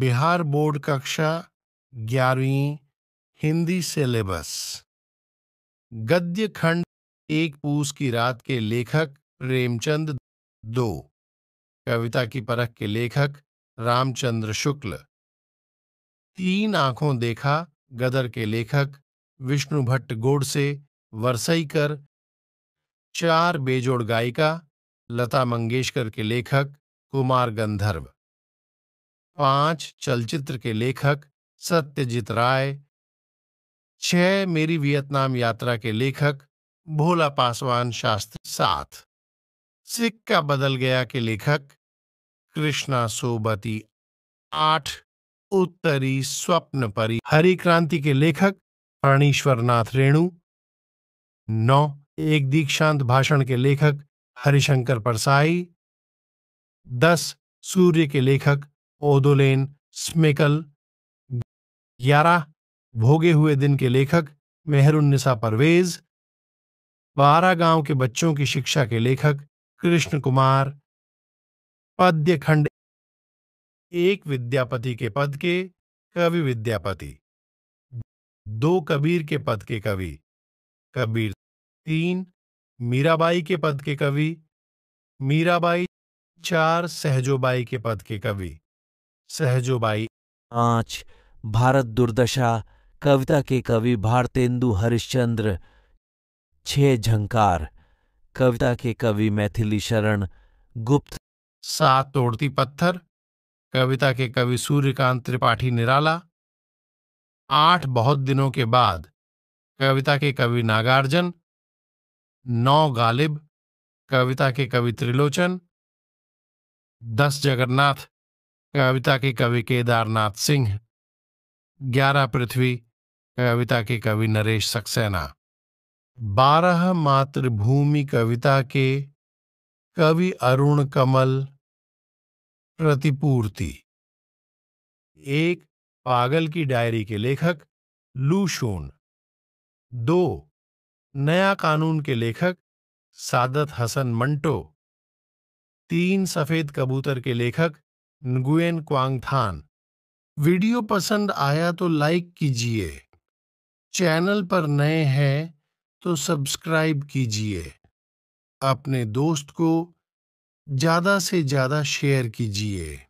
Bihar board कक्षा ग्यारहवीं Hindi syllabus गद्य खंड एक पूस की रात के लेखक प्रेमचंद दो कविता की परख के लेखक रामचंद्र शुक्ल तीन आंखों देखा गदर के लेखक विष्णु भट्ट गोड़ से वरसईकर चार बेजोड़ गायिका लता मंगेशकर के लेखक कुमार गंधर्व पांच चलचित्र के लेखक सत्यजीत राय छह मेरी वियतनाम यात्रा के लेखक भोला पासवान शास्त्री सात सिक्का बदल गया के लेखक कृष्णा सोबती आठ उत्तरी स्वप्न परी हरी क्रांति के लेखक नाथ रेणु नौ एक दीक्षांत भाषण के लेखक हरिशंकर परसाई दस सूर्य के लेखक ओदोलेन स्मेकल ग्यारह भोगे हुए दिन के लेखक मेहरुन्निसा परवेज बारह गांव के बच्चों की शिक्षा के लेखक कृष्ण कुमार पद्य खंड एक विद्यापति के पद के कवि विद्यापति दो कबीर के पद के कवि कबीर तीन मीराबाई के पद के कवि मीराबाई चार सहजोबाई के पद के कवि सहजोबाई आँच भारत दुर्दशा कविता के कवि भारतेंदु हरिश्चंद्र छे झंकार कविता के कवि मैथिली शरण गुप्त सात तोड़ती पत्थर कविता के कवि सूर्यकांत त्रिपाठी निराला आठ बहुत दिनों के बाद कविता के कवि नागार्जुन नौ गालिब कविता के कवि त्रिलोचन दस जगन्नाथ कविता के कवि केदारनाथ सिंह ग्यारह पृथ्वी कविता के कवि नरेश सक्सेना बारह मातृभूमि कविता के कवि अरुण कमल प्रतिपूर्ति एक पागल की डायरी के लेखक लूशोन दो नया कानून के लेखक सादत हसन मंटो तीन सफेद कबूतर के लेखक nguyen क्वांगथान वीडियो पसंद आया तो लाइक कीजिए चैनल पर नए हैं तो सब्सक्राइब कीजिए अपने दोस्त को ज़्यादा से ज़्यादा शेयर कीजिए